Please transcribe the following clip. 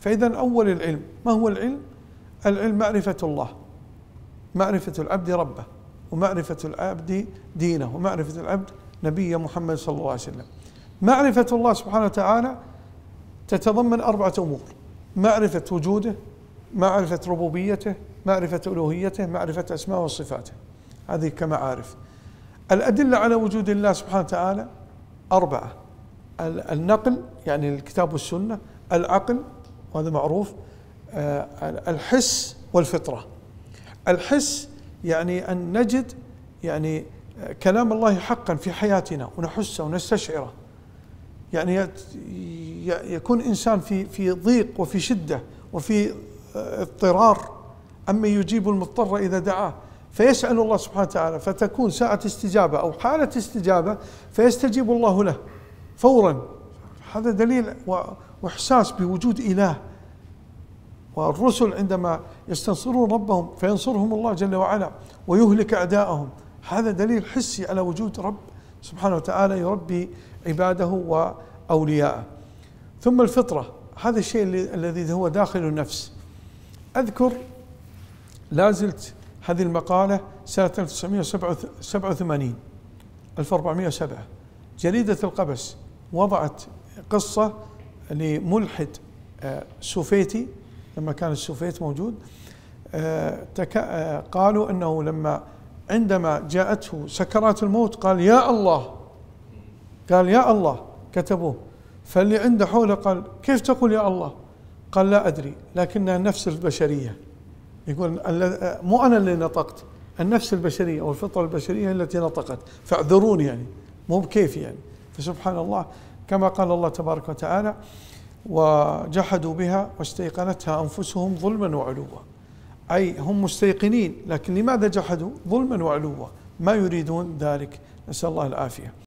فإذا أول العلم ما هو العلم؟ العلم معرفة الله معرفة العبد ربه ومعرفة العبد دينه ومعرفة العبد نبي محمد صلى الله عليه وسلم معرفة الله سبحانه وتعالى تتضمن أربعة أمور معرفة وجوده معرفة ربوبيته معرفة ألوهيته معرفة أسماء وصفاته هذه كمعارف الأدلة على وجود الله سبحانه وتعالى أربعة النقل يعني الكتاب والسنة العقل وهذا معروف آه، الحس والفطرة الحس يعني أن نجد يعني آه، كلام الله حقا في حياتنا ونحسه ونستشعره يعني يكون إنسان في في ضيق وفي شدة وفي آه، اضطرار أما يجيب المضطر إذا دعاه فيسأل الله سبحانه وتعالى فتكون ساعة استجابة أو حالة استجابة فيستجيب الله له فورا هذا دليل واحساس بوجود اله والرسل عندما يستنصرون ربهم فينصرهم الله جل وعلا ويهلك اعداءهم هذا دليل حسي على وجود رب سبحانه وتعالى يربي عباده واولياءه ثم الفطره هذا الشيء الذي هو داخل النفس اذكر لا زلت هذه المقاله سنه 1987 1407 جريده القبس وضعت قصة لملحد آه، سوفيتي لما كان السوفيت موجود آه، آه، قالوا أنه لما عندما جاءته سكرات الموت قال يا الله قال يا الله كتبوه فاللي عنده حوله قال كيف تقول يا الله قال لا أدري لكنها نفس البشرية يقول مو أنا اللي نطقت النفس البشرية أو الفطرة البشرية التي نطقت فاعذروني يعني مو بكيف يعني فسبحان الله كما قال الله تبارك وتعالى وجحدوا بها واستيقنتها أنفسهم ظلما وعلوا أي هم مستيقنين لكن لماذا جحدوا ظلما وعلوا ما يريدون ذلك نسأل الله العافية